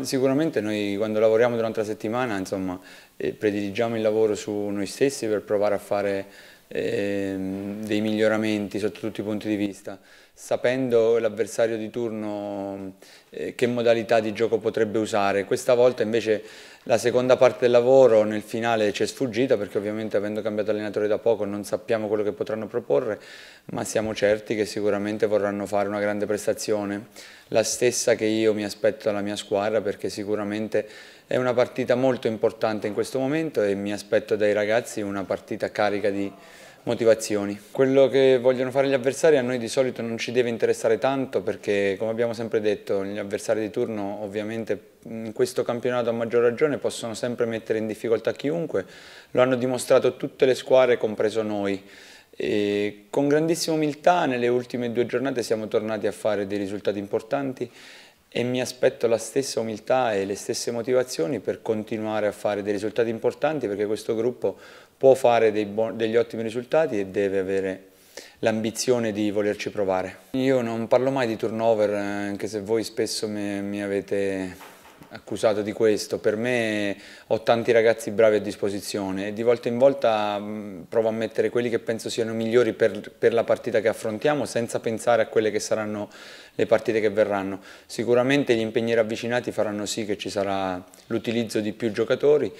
Sicuramente noi quando lavoriamo durante la settimana insomma, eh, prediligiamo il lavoro su noi stessi per provare a fare eh, dei miglioramenti sotto tutti i punti di vista sapendo l'avversario di turno eh, che modalità di gioco potrebbe usare. Questa volta invece la seconda parte del lavoro nel finale ci è sfuggita perché ovviamente avendo cambiato allenatore da poco non sappiamo quello che potranno proporre, ma siamo certi che sicuramente vorranno fare una grande prestazione, la stessa che io mi aspetto dalla mia squadra perché sicuramente è una partita molto importante in questo momento e mi aspetto dai ragazzi una partita carica di motivazioni. Quello che vogliono fare gli avversari a noi di solito non ci deve interessare tanto perché come abbiamo sempre detto gli avversari di turno ovviamente in questo campionato a maggior ragione possono sempre mettere in difficoltà chiunque, lo hanno dimostrato tutte le squadre compreso noi. E con grandissima umiltà nelle ultime due giornate siamo tornati a fare dei risultati importanti e mi aspetto la stessa umiltà e le stesse motivazioni per continuare a fare dei risultati importanti perché questo gruppo può fare degli ottimi risultati e deve avere l'ambizione di volerci provare. Io non parlo mai di turnover, eh, anche se voi spesso mi, mi avete accusato di questo, per me ho tanti ragazzi bravi a disposizione e di volta in volta mh, mm, provo a mettere quelli che penso siano migliori per, per, la partita che affrontiamo senza pensare a quelle che saranno le partite che verranno. Sicuramente gli impegni ravvicinati faranno sì che ci sarà l'utilizzo di più giocatori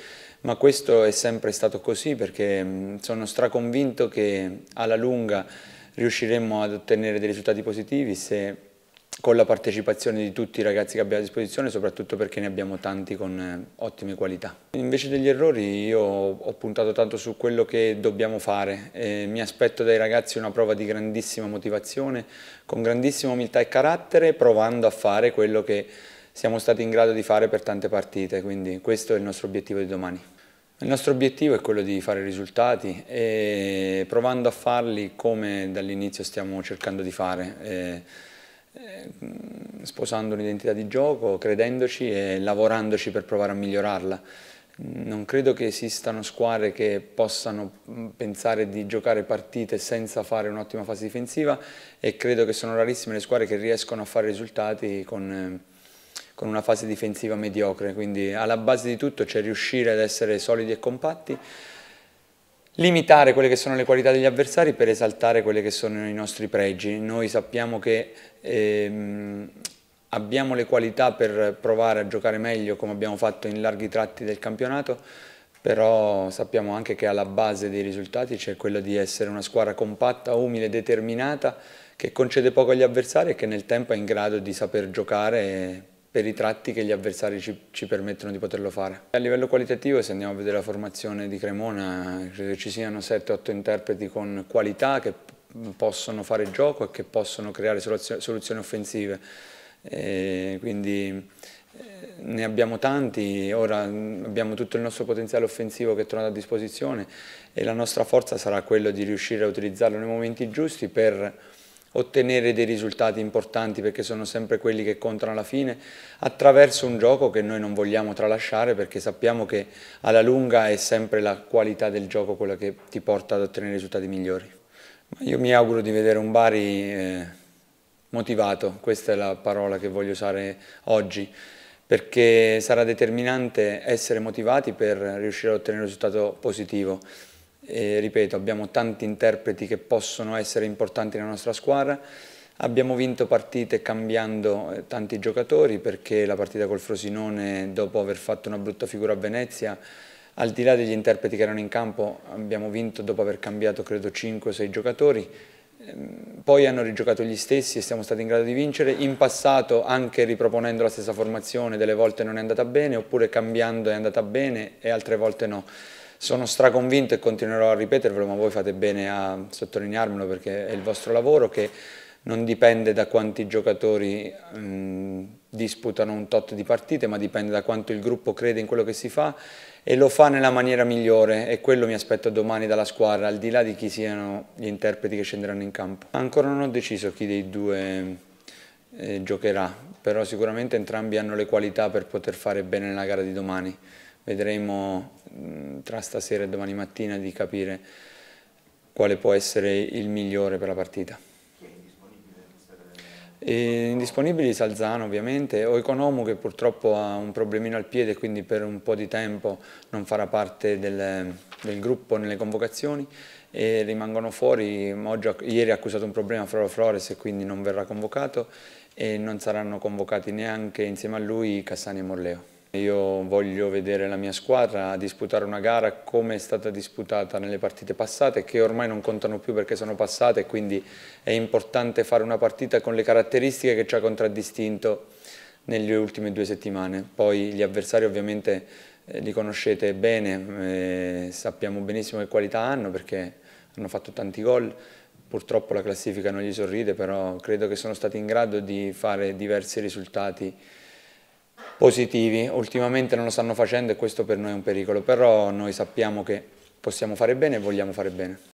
ma questo è sempre stato così perché mm, sono straconvinto che alla lunga riusciremo ad ottenere dei risultati positivi se con la partecipazione di tutti i ragazzi che abbiamo a disposizione, soprattutto perché ne abbiamo tanti con eh, ottime qualità. Invece degli errori io ho puntato tanto su quello che dobbiamo fare, mi aspetto dai ragazzi una prova di grandissima motivazione, con grandissima umiltà e carattere, provando a fare quello che siamo stati in grado di fare per tante partite, quindi questo è il nostro obiettivo di domani. Il nostro obiettivo è quello di fare risultati e provando a farli come dall'inizio stiamo cercando di fare, sposando un'identità di gioco, credendoci e lavorandoci per provare a migliorarla. Non credo che esistano squadre che possano mm, pensare di giocare partite senza fare un'ottima fase difensiva e credo che sono rarissime le squadre che riescono a fare risultati con eh, con una fase difensiva mediocre, quindi alla base di tutto c'è riuscire ad essere solidi e compatti, limitare quelle che sono le qualità degli avversari per esaltare quelli che sono i nostri pregi. Noi sappiamo che ehm, abbiamo le qualità per provare a giocare meglio come abbiamo fatto in larghi tratti del campionato, però sappiamo anche che alla base dei risultati c'è quello di essere una squadra compatta, umile, determinata, che concede poco agli avversari e che nel tempo è in grado di saper giocare per i tratti che gli avversari ci, ci, permettono di poterlo fare. A livello qualitativo, se andiamo a vedere la formazione di Cremona, credo ci siano 7-8 interpreti con qualità che possono fare gioco e che possono creare soluzioni offensive. E quindi eh, ne abbiamo tanti, ora mm, abbiamo tutto il nostro potenziale offensivo che è tornato a disposizione e la nostra forza sarà quella di riuscire a utilizzarlo nei momenti giusti per ottenere dei risultati importanti perché sono sempre quelli che contano alla fine attraverso un gioco che noi non vogliamo tralasciare perché sappiamo che alla lunga è sempre la qualità del gioco quella che ti porta ad ottenere risultati migliori. Io mi auguro di vedere un Bari eh, motivato, questa è la parola che voglio usare oggi perché sarà determinante essere motivati per riuscire ad ottenere un risultato positivo. E, ripeto, abbiamo tanti interpreti che possono essere importanti nella nostra squadra, Abbiamo vinto partite cambiando eh, tanti giocatori perché la partita col Frosinone dopo aver fatto una brutta figura a Venezia al di là degli interpreti che erano in campo abbiamo vinto dopo aver cambiato credo 5 6 giocatori ehm, poi hanno rigiocato gli stessi e siamo stati in grado di vincere in passato anche riproponendo la stessa formazione delle volte non è andata bene oppure cambiando è andata bene e altre volte no sono straconvinto e continuerò a ripetervelo, ma voi fate bene a sottolinearmelo perché è il vostro lavoro che non dipende da quanti giocatori mh, disputano un tot di partite, ma dipende da quanto il gruppo crede in quello che si fa e lo fa nella maniera migliore e quello mi aspetto domani dalla squadra, al di là di chi siano gli interpreti che scenderanno in campo. Ancora non ho deciso chi dei due eh, giocherà, però sicuramente entrambi hanno le qualità per poter fare bene nella gara di domani vedremo mm, tra stasera e domani mattina di capire quale può essere il migliore per la partita. Chi è indisponibile? Indisponibili Salzano ovviamente, o Economu che purtroppo ha un problemino al piede quindi per un po' di tempo non farà parte del, del gruppo nelle convocazioni e rimangono fuori, Moggio, ieri ha accusato un problema fra Flores e quindi non verrà convocato e non saranno convocati neanche insieme a lui Cassani e Morleo. Io voglio vedere la mia squadra disputare una gara come è stata disputata nelle partite passate, che ormai non contano più perché sono passate, quindi è importante fare una partita con le caratteristiche che ci ha contraddistinto nelle ultime due settimane. Poi gli avversari ovviamente eh, li conoscete bene, eh, sappiamo benissimo che qualità hanno perché hanno fatto tanti gol, purtroppo la classifica non gli sorride, però credo che sono stati in grado di fare diversi risultati positivi, ultimamente non lo stanno facendo e questo per noi è un pericolo, però noi sappiamo che possiamo fare bene e vogliamo fare bene.